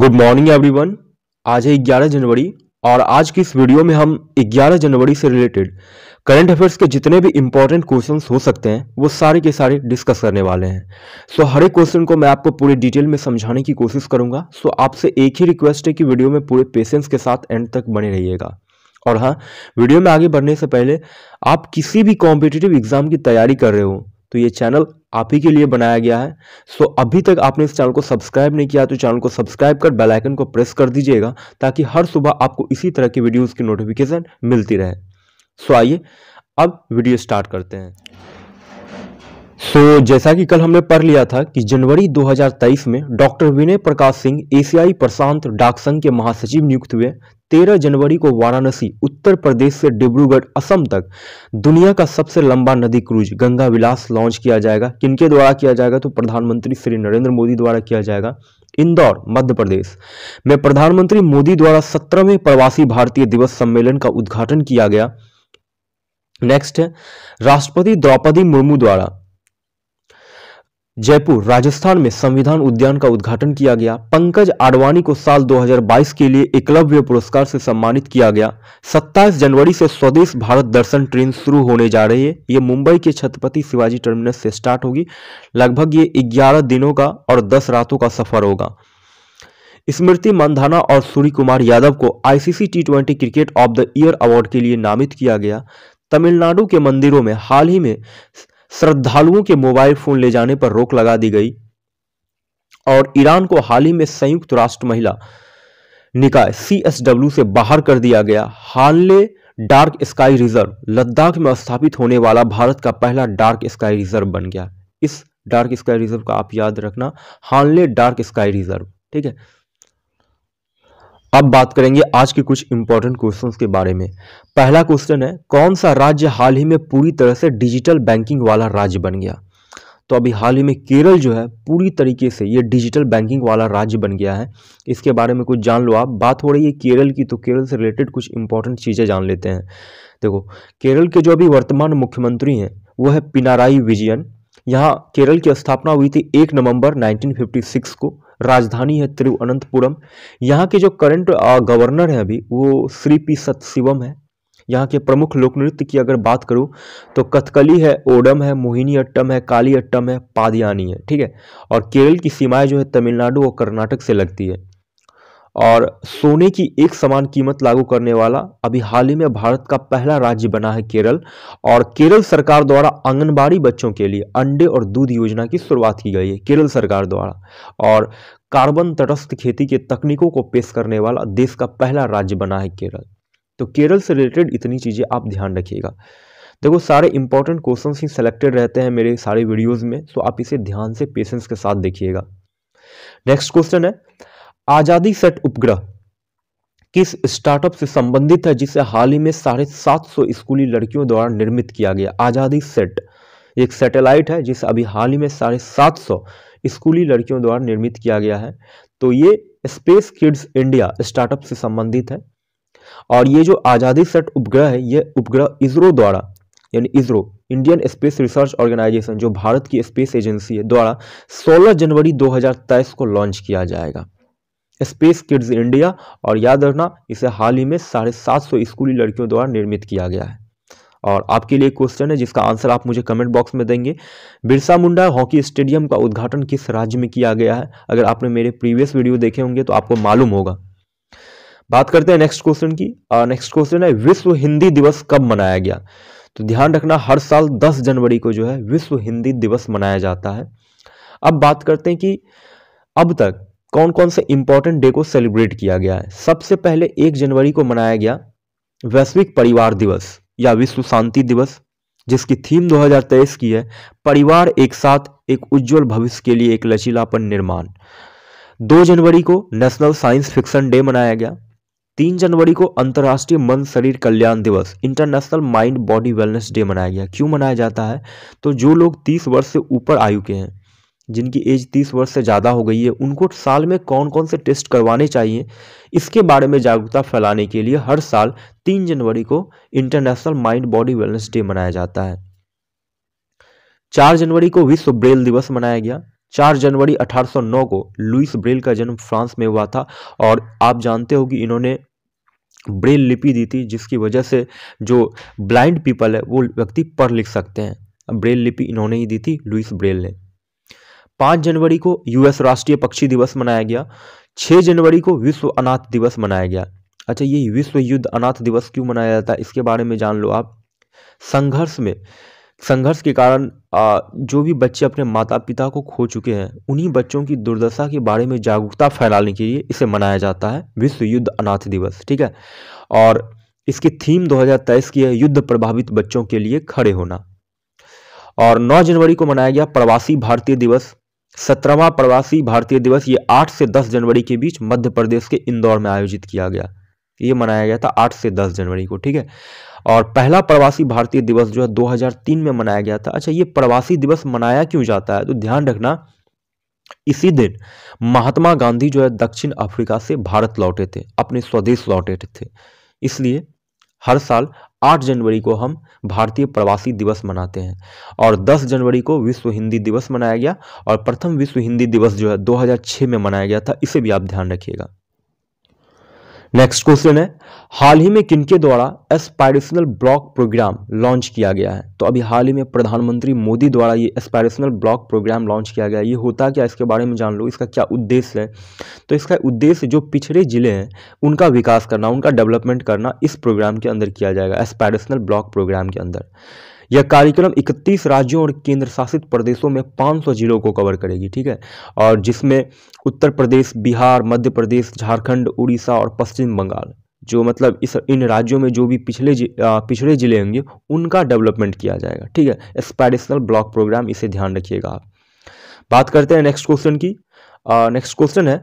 good morning everyone आज है 11 जनवरी और आज की इस वीडियो में हम 11 जनवरी से रिलेटेड करंट अफेयर्स के जितने भी इंपॉर्टेंट क्वेश्चन हो सकते हैं वो सारे के सारे डिस्कस करने वाले हैं सो so, हर एक क्वेश्चन को मैं आपको पूरे डिटेल में समझाने की कोशिश करूंगा सो so, आपसे एक ही रिक्वेस्ट है कि वीडियो में पूरे पेशेंस के साथ एंड तक बने रहिएगा और हाँ वीडियो में आगे बढ़ने से पहले आप किसी भी कॉम्पिटिटिव एग्जाम की तैयारी कर रहे हो तो ये चैनल आप ही के लिए बनाया गया है सो अभी तक आपने इस चैनल को सब्सक्राइब नहीं किया तो चैनल को सब्सक्राइब कर बेल आइकन को प्रेस कर दीजिएगा ताकि हर सुबह आपको इसी तरह की वीडियोस की नोटिफिकेशन मिलती रहे सो आइए अब वीडियो स्टार्ट करते हैं सो so, जैसा कि कल हमने पढ़ लिया था कि जनवरी 2023 में डॉक्टर विनय प्रकाश सिंह एशियाई प्रशांत डाक संघ के महासचिव नियुक्त हुए 13 जनवरी को वाराणसी उत्तर प्रदेश से डिब्रूगढ़ असम तक दुनिया का सबसे लंबा नदी क्रूज गंगा विलास लॉन्च किया जाएगा किनके द्वारा किया जाएगा तो प्रधानमंत्री श्री नरेंद्र मोदी द्वारा किया जाएगा इंदौर मध्य प्रदेश में प्रधानमंत्री मोदी द्वारा सत्रहवें प्रवासी भारतीय दिवस सम्मेलन का उद्घाटन किया गया नेक्स्ट है राष्ट्रपति द्रौपदी मुर्मू द्वारा जयपुर राजस्थान में संविधान उद्यान का उद्घाटन किया गया पंकज आडवाणी को साल 2022 के लिए एकलव्य पुरस्कार से सम्मानित किया गया 27 जनवरी से स्वदेश भारत दर्शन ट्रेन शुरू होने जा रही है ये मुंबई के छत्रपति शिवाजी टर्मिनस से स्टार्ट होगी लगभग ये 11 दिनों का और 10 रातों का सफर होगा स्मृति मंधाना और सूर्य कुमार यादव को ICC T cricket of the year award के लिए नामित किया गया तमिलनाडु के मंदिरों में हाल ही में श्रद्धालुओं के मोबाइल फोन ले जाने पर रोक लगा दी गई और ईरान को हाल ही में संयुक्त राष्ट्र महिला निकाय सी से बाहर कर दिया गया हाल डार्क स्काई रिजर्व लद्दाख में स्थापित होने वाला भारत का पहला डार्क स्काई रिजर्व बन गया इस डार्क स्काई रिजर्व का आप याद रखना हानले डार्क स्काई रिजर्व ठीक है अब बात करेंगे आज के कुछ इंपॉर्टेंट क्वेश्चंस के बारे में पहला क्वेश्चन है कौन सा राज्य हाल ही में पूरी तरह से डिजिटल बैंकिंग वाला राज्य बन गया तो अभी हाल ही में केरल जो है पूरी तरीके से ये डिजिटल बैंकिंग वाला राज्य बन गया है इसके बारे में कुछ जान लो आप बात हो रही है केरल की तो केरल से रिलेटेड कुछ इंपॉर्टेंट चीज़ें जान लेते हैं देखो केरल के जो अभी वर्तमान मुख्यमंत्री हैं वो है पिनाराई विजयन यहाँ केरल की स्थापना हुई थी एक नवंबर 1956 को राजधानी है तिरुवनंतपुरम यहाँ के जो करंट गवर्नर हैं अभी वो श्री पी सतशिवम है यहाँ के प्रमुख लोक नृत्य की अगर बात करूँ तो कथकली है ओडम है मोहिनी अट्टम है काली अट्टम है पादयानी है ठीक है और केरल की सीमाएं जो है तमिलनाडु और कर्नाटक से लगती है और सोने की एक समान कीमत लागू करने वाला अभी हाल ही में भारत का पहला राज्य बना है केरल और केरल सरकार द्वारा आंगनबाड़ी बच्चों के लिए अंडे और दूध योजना की शुरुआत की गई है केरल सरकार द्वारा और कार्बन तटस्थ खेती के तकनीकों को पेश करने वाला देश का पहला राज्य बना है केरल तो केरल से रिलेटेड इतनी चीज़ें आप ध्यान रखिएगा देखो सारे इंपॉर्टेंट क्वेश्चन ही सेलेक्टेड रहते हैं मेरे सारे वीडियोज़ में तो आप इसे ध्यान से पेशेंस के साथ देखिएगा नेक्स्ट क्वेश्चन है आजादी सेट उपग्रह किस स्टार्टअप से संबंधित है जिसे हाल ही में साढ़े सात सौ स्कूली लड़कियों द्वारा निर्मित किया गया आजादी सेट एक सैटेलाइट है जिसे अभी हाल ही में साढ़े सात सौ स्कूली लड़कियों द्वारा निर्मित किया गया है तो ये स्पेस किड्स इंडिया स्टार्टअप से संबंधित है और ये जो आजादी सेट उपग्रह है ये उपग्रह इसरो द्वारा यानी ISRO Indian Space Research Organisation जो भारत की स्पेस एजेंसी है द्वारा 16 जनवरी 2023 को लॉन्च किया जाएगा स्पेस किड्स इंडिया और याद रखना इसे हाल ही में साढ़े सात सौ स्कूली लड़कियों द्वारा निर्मित किया गया है और आपके लिए क्वेश्चन है जिसका आंसर आप मुझे कमेंट बॉक्स में देंगे बिरसा मुंडा हॉकी स्टेडियम का उद्घाटन किस राज्य में किया गया है अगर आपने मेरे प्रीवियस वीडियो देखे होंगे तो आपको मालूम होगा बात करते हैं नेक्स्ट क्वेश्चन की नेक्स्ट क्वेश्चन है विश्व हिंदी दिवस कब मनाया गया तो ध्यान रखना हर साल 10 जनवरी को जो है विश्व हिंदी दिवस मनाया जाता है अब बात करते हैं कि अब तक कौन कौन से इंपॉर्टेंट डे को सेलिब्रेट किया गया है सबसे पहले एक जनवरी को मनाया गया वैश्विक परिवार दिवस या विश्व शांति दिवस जिसकी थीम 2023 की है परिवार एक साथ एक उज्जवल भविष्य के लिए एक लचीलापन निर्माण दो जनवरी को नेशनल साइंस फिक्शन डे मनाया गया तीन जनवरी को अंतर्राष्ट्रीय मन शरीर कल्याण दिवस international mind body wellness day मनाया गया क्यों मनाया जाता है तो जो लोग तीस वर्ष से ऊपर आयु के हैं जिनकी एज तीस वर्ष से ज़्यादा हो गई है उनको साल में कौन कौन से टेस्ट करवाने चाहिए इसके बारे में जागरूकता फैलाने के लिए हर साल तीन जनवरी को international mind body wellness day मनाया जाता है चार जनवरी को विश्व ब्रेल दिवस मनाया गया चार जनवरी 1809 को लुइस ब्रेल का जन्म फ्रांस में हुआ था और आप जानते हो कि इन्होंने ब्रेल लिपि दी थी जिसकी वजह से जो ब्लाइंड पीपल है वो व्यक्ति पढ़ लिख सकते हैं ब्रेल लिपि इन्होंने ही दी थी लुइस ब्रेल ने पाँच जनवरी को यूएस राष्ट्रीय पक्षी दिवस मनाया गया छह जनवरी को विश्व अनाथ दिवस मनाया गया अच्छा ये विश्व युद्ध अनाथ दिवस क्यों मनाया जाता है इसके बारे में जान लो आप संघर्ष में संघर्ष के कारण जो भी बच्चे अपने माता पिता को खो चुके हैं उन्हीं बच्चों की दुर्दशा के बारे में जागरूकता फैलाने के लिए इसे मनाया जाता है विश्व युद्ध अनाथ दिवस ठीक है और इसकी थीम 2023 की है युद्ध प्रभावित बच्चों के लिए खड़े होना और 9 जनवरी को मनाया गया प्रवासी भारतीय दिवस सत्रहवा प्रवासी भारतीय दिवस ये 8 से 10 जनवरी के बीच मध्य प्रदेश के इंदौर में आयोजित किया गया ये मनाया गया था 8 से 10 जनवरी को ठीक है और पहला प्रवासी भारतीय दिवस जो है 2003 में मनाया गया था अच्छा ये प्रवासी दिवस मनाया क्यों जाता है तो ध्यान रखना इसी दिन महात्मा गांधी जो है दक्षिण अफ्रीका से भारत लौटे थे अपने स्वदेश लौटे थे इसलिए हर साल 8 जनवरी को हम भारतीय प्रवासी दिवस मनाते हैं और 10 जनवरी को विश्व हिंदी दिवस मनाया गया और प्रथम विश्व हिंदी दिवस जो है 2006 में मनाया गया था इसे भी आप ध्यान रखिएगा नेक्स्ट क्वेश्चन है हाल ही में किनके द्वारा एस्पायरेशनल ब्लॉक प्रोग्राम लॉन्च किया गया है तो अभी हाल ही में प्रधानमंत्री मोदी द्वारा ये एस्पायरेशनल ब्लॉक प्रोग्राम लॉन्च किया गया है ये होता क्या इसके बारे में जान लो इसका क्या उद्देश्य है तो इसका उद्देश्य जो पिछड़े जिले हैं उनका विकास करना उनका डेवलपमेंट करना इस प्रोग्राम के अंदर किया जाएगा एस्पायरेशनल ब्लॉक प्रोग्राम के अंदर यह कार्यक्रम 31 राज्यों और केंद्र शासित प्रदेशों में 500 जिलों को कवर करेगी ठीक है और जिसमें उत्तर प्रदेश बिहार मध्य प्रदेश झारखंड उड़ीसा और पश्चिम बंगाल जो मतलब इस इन राज्यों में जो भी पिछले जि, आ, पिछड़े जिले होंगे उनका डेवलपमेंट किया जाएगा ठीक है एक्सपायरेशनल ब्लॉक प्रोग्राम इसे ध्यान रखिएगा आप बात करते हैं नेक्स्ट क्वेश्चन की नेक्स्ट क्वेश्चन है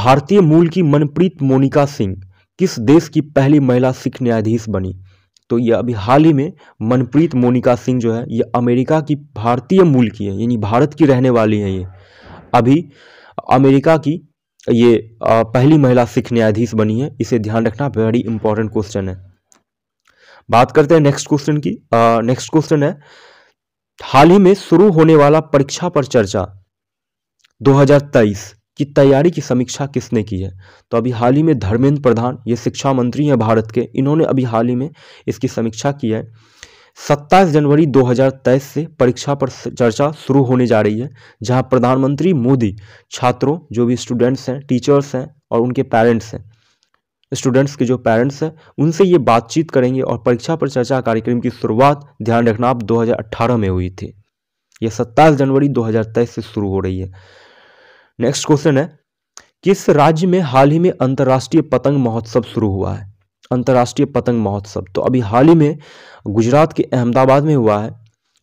भारतीय मूल की मनप्रीत मोनिका सिंह किस देश की पहली महिला सिख न्यायाधीश बनी तो ये अभी हाल ही में मनप्रीत मोनिका सिंह जो है ये अमेरिका की भारतीय मूल की है यानी भारत की रहने वाली है ये अभी अमेरिका की ये पहली महिला सिख न्यायाधीश बनी है इसे ध्यान रखना वेरी इंपॉर्टेंट क्वेश्चन है बात करते हैं नेक्स्ट क्वेश्चन की नेक्स्ट क्वेश्चन है हाल ही में शुरू होने वाला परीक्षा पर चर्चा 2023 कि तैयारी की समीक्षा किसने की है तो अभी हाल ही में धर्मेंद्र प्रधान ये शिक्षा मंत्री हैं भारत के इन्होंने अभी हाल ही में इसकी समीक्षा की है सत्ताईस जनवरी 2023 से परीक्षा पर चर्चा शुरू होने जा रही है जहां प्रधानमंत्री मोदी छात्रों जो भी स्टूडेंट्स हैं टीचर्स हैं और उनके पेरेंट्स हैं स्टूडेंट्स के जो पेरेंट्स हैं उनसे ये बातचीत करेंगे और परीक्षा पर चर्चा कार्यक्रम की शुरुआत ध्यान रखना आप 2018 में हुई थी यह 27 जनवरी 2023 से शुरू हो रही है नेक्स्ट क्वेश्चन है किस राज्य में हाल ही में अंतर्राष्ट्रीय पतंग महोत्सव शुरू हुआ है अंतर्राष्ट्रीय पतंग महोत्सव तो अभी हाल ही में गुजरात के अहमदाबाद में हुआ है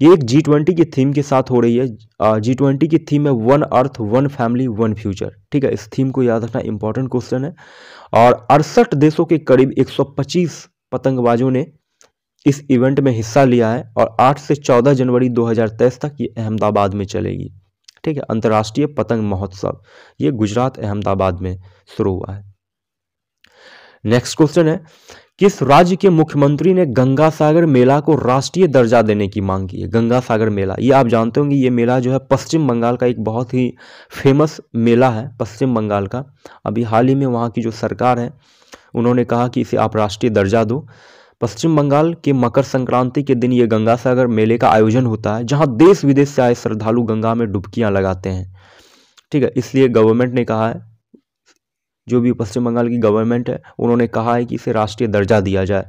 ये एक जी ट्वेंटी की थीम के साथ हो रही है जी ट्वेंटी की थीम है one earth one family one future ठीक है इस थीम को याद रखना इंपॉर्टेंट क्वेश्चन है और अड़सठ देशों के करीब 125 पतंगबाजों ने इस इवेंट में हिस्सा लिया है और 8 से 14 जनवरी 2023 तक ये अहमदाबाद में चलेगी ठीक है अंतर्राष्ट्रीय पतंग महोत्सव ये गुजरात अहमदाबाद में शुरू हुआ है नेक्स्ट क्वेश्चन है किस राज्य के मुख्यमंत्री ने गंगा सागर मेला को राष्ट्रीय दर्जा देने की मांग की है गंगा सागर मेला ये आप जानते होंगे ये मेला जो है पश्चिम बंगाल का एक बहुत ही फेमस मेला है पश्चिम बंगाल का अभी हाल ही में वहाँ की जो सरकार है उन्होंने कहा कि इसे आप राष्ट्रीय दर्जा दो पश्चिम बंगाल के मकर संक्रांति के दिन ये गंगा सागर मेले का आयोजन होता है जहाँ देश विदेश से आए श्रद्धालु गंगा में डुबकियाँ लगाते हैं ठीक है इसलिए गवर्नमेंट ने कहा है जो भी पश्चिम बंगाल की गवर्नमेंट है उन्होंने कहा है कि इसे राष्ट्रीय दर्जा दिया जाए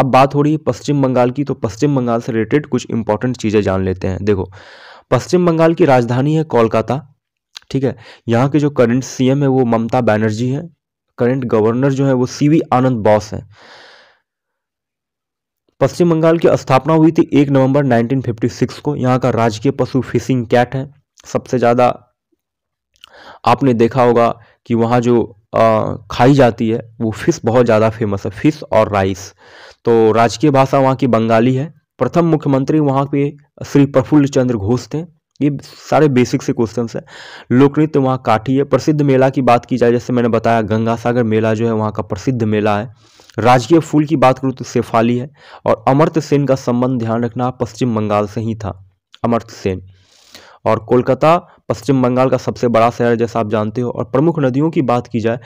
अब बात हो रही है पश्चिम बंगाल की तो पश्चिम बंगाल से रिलेटेड कुछ इंपॉर्टेंट चीज़ें जान लेते हैं देखो पश्चिम बंगाल की राजधानी है कोलकाता ठीक है यहाँ के जो करंट सीएम है वो ममता बनर्जी है करंट गवर्नर जो है वो सीवी आनंद बॉस हैं पश्चिम बंगाल की स्थापना हुई थी एक नवंबर 1956 को यहाँ का राजकीय पशु फिशिंग कैट है सबसे ज़्यादा आपने देखा होगा कि वहाँ जो आ, खाई जाती है वो फिश बहुत ज़्यादा फेमस है फिश और राइस तो राजकीय भाषा वहाँ की बंगाली है प्रथम मुख्यमंत्री वहाँ पे श्री प्रफुल्ल चंद्र घोष थे ये सारे बेसिक से क्वेश्चन है लोक नृत्य वहाँ काठी है प्रसिद्ध मेला की बात की जाए जैसे मैंने बताया गंगा सागर मेला जो है वहाँ का प्रसिद्ध मेला है राजकीय फूल की बात करूँ तो सेफाली है और अमर्त सेन का संबंध ध्यान रखना पश्चिम बंगाल से ही था अमर्त सेन और कोलकाता पश्चिम बंगाल का सबसे बड़ा शहर है जैसा आप जानते हो और प्रमुख नदियों की बात की जाए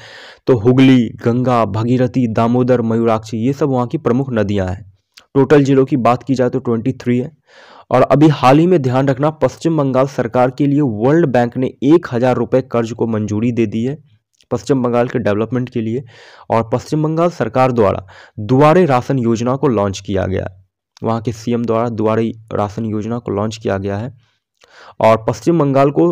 तो हुगली गंगा भगीरथी दामोदर मयूराक्षी ये सब वहाँ की प्रमुख नदियाँ हैं टोटल जिलों की बात की जाए तो ट्वेंटी थ्री है और अभी हाल ही में ध्यान रखना पश्चिम बंगाल सरकार के लिए वर्ल्ड बैंक ने एक हज़ार रुपये कर्ज को मंजूरी दे दी है पश्चिम बंगाल के डेवलपमेंट के लिए और पश्चिम बंगाल सरकार द्वारा दुआरे राशन योजना को लॉन्च किया गया वहाँ के सीएम द्वारा दुआरे राशन योजना को लॉन्च किया गया है और पश्चिम बंगाल को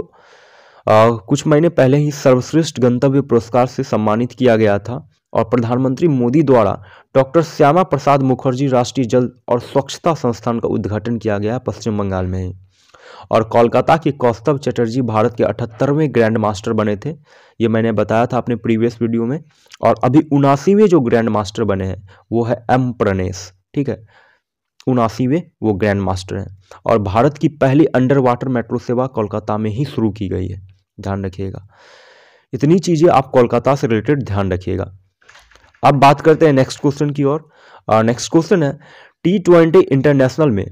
आ, कुछ महीने पहले ही सर्वश्रेष्ठ गंतव्य पुरस्कार से सम्मानित किया गया था और प्रधानमंत्री मोदी द्वारा डॉक्टर श्यामा प्रसाद मुखर्जी राष्ट्रीय जल और स्वच्छता संस्थान का उद्घाटन किया गया पश्चिम बंगाल में और कोलकाता के कौस्तव चटर्जी भारत के अठहत्तरवें ग्रैंड मास्टर बने थे ये मैंने बताया था अपने प्रीवियस वीडियो में और अभी उनासीवें जो ग्रैंड मास्टर बने हैं वो है एम प्रणेश ठीक है उनासीवें वो ग्रैंड मास्टर हैं और भारत की पहली अंडर वाटर मेट्रो सेवा कोलकाता में ही शुरू की गई है ध्यान रखिएगा इतनी चीज़ें आप कोलकाता से रिलेटेड ध्यान रखिएगा अब बात करते हैं नेक्स्ट क्वेश्चन की ओर नेक्स्ट क्वेश्चन है टी ट्वेंटी इंटरनेशनल में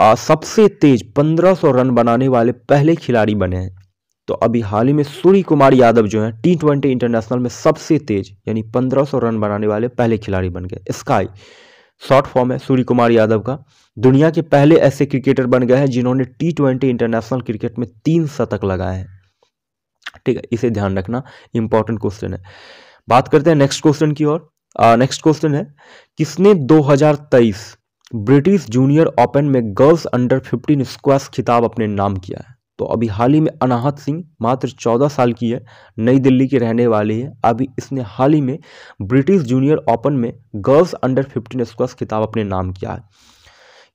आ, सबसे तेज 1500 रन बनाने वाले पहले खिलाड़ी बने हैं तो अभी हाल ही में सूर्य कुमार यादव जो हैं टी ट्वेंटी इंटरनेशनल में सबसे तेज यानी 1500 रन बनाने वाले पहले खिलाड़ी बन गए स्काई शॉर्ट फॉर्म है सूर्य कुमार यादव का दुनिया के पहले ऐसे क्रिकेटर बन गए हैं जिन्होंने टी ट्वेंटी इंटरनेशनल क्रिकेट में तीन शतक लगाए हैं ठीक है इसे ध्यान रखना इंपॉर्टेंट क्वेश्चन है बात करते हैं नेक्स्ट क्वेश्चन की ओर नेक्स्ट क्वेश्चन है किसने दो ब्रिटिश जूनियर ओपन में गर्ल्स अंडर 15 स्क्वाश खिताब अपने नाम किया है तो अभी हाल ही में अनाहत सिंह मात्र 14 साल की है नई दिल्ली की रहने वाली है अभी इसने हाल ही में ब्रिटिश जूनियर ओपन में गर्ल्स अंडर 15 स्क्वाश खिताब अपने नाम किया है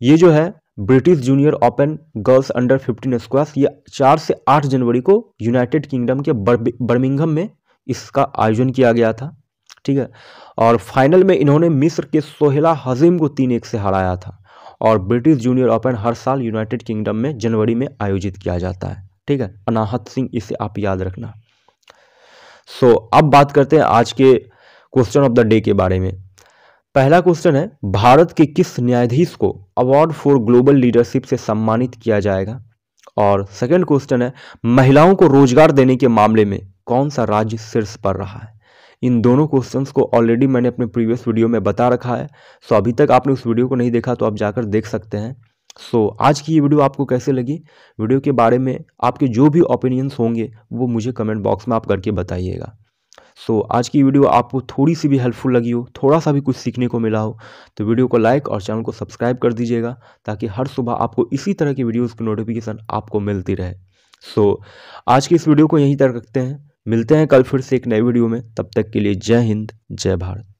ये जो है British junior open girls under 15 squash ये चार से आठ जनवरी को यूनाइटेड किंगडम के बर्मिंगम में इसका आयोजन किया गया था ठीक है और फाइनल में इन्होंने मिस्र के सोहेला हजीम को तीन एक से हराया था और ब्रिटिश जूनियर ओपन हर साल यूनाइटेड किंगडम में जनवरी में आयोजित किया जाता है ठीक है अनाहत सिंह इसे आप याद रखना सो so, अब बात करते हैं आज के क्वेश्चन ऑफ द डे के बारे में पहला क्वेश्चन है भारत के किस न्यायाधीश को अवार्ड फॉर ग्लोबल लीडरशिप से सम्मानित किया जाएगा और सेकंड क्वेश्चन है महिलाओं को रोजगार देने के मामले में कौन सा राज्य शीर्ष पर रहा है इन दोनों क्वेश्चंस को ऑलरेडी मैंने अपने प्रीवियस वीडियो में बता रखा है सो अभी तक आपने उस वीडियो को नहीं देखा तो आप जाकर देख सकते हैं सो आज की ये वीडियो आपको कैसे लगी वीडियो के बारे में आपके जो भी ओपिनियंस होंगे वो मुझे कमेंट बॉक्स में आप करके बताइएगा सो so, आज की वीडियो आपको थोड़ी सी भी हेल्पफुल लगी हो थोड़ा सा भी कुछ सीखने को मिला हो तो वीडियो को लाइक और चैनल को सब्सक्राइब कर दीजिएगा ताकि हर सुबह आपको इसी तरह की वीडियोज़ की नोटिफिकेशन आपको मिलती रहे सो so, आज की इस वीडियो को यहीं तक रखते हैं मिलते हैं कल फिर से एक नए वीडियो में तब तक के लिए जय हिंद जय भारत